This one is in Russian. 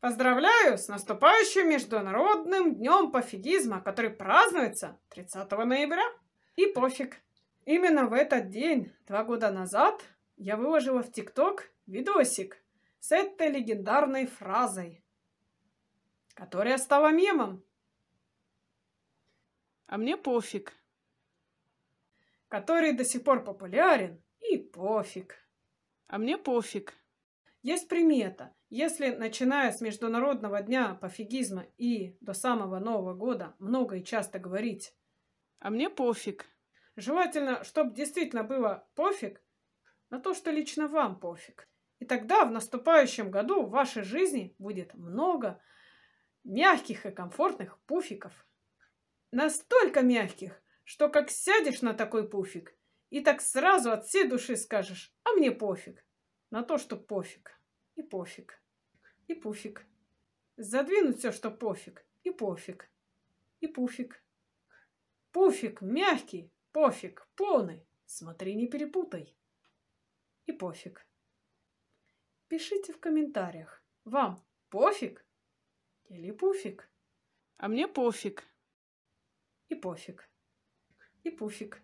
Поздравляю с наступающим Международным днем пофигизма, который празднуется 30 ноября. И пофиг. Именно в этот день, два года назад, я выложила в ТикТок видосик с этой легендарной фразой, которая стала мемом. А мне пофиг. Который до сих пор популярен и пофиг. А мне пофиг. Есть примета. Если, начиная с Международного дня пофигизма и до самого Нового года, много и часто говорить «А мне пофиг». Желательно, чтобы действительно было пофиг на то, что лично вам пофиг. И тогда в наступающем году в вашей жизни будет много мягких и комфортных пуфиков. Настолько мягких, что как сядешь на такой пуфик, и так сразу от всей души скажешь, а мне пофиг, на то, что пофиг и пофиг, и пуфик. Задвинуть все, что пофиг, и пофиг, и пуфик. Пуфик мягкий, пофиг, полный, смотри, не перепутай. И пофиг. Пишите в комментариях, вам пофиг или пуфик? А мне пофиг. И пофиг. И пуфик.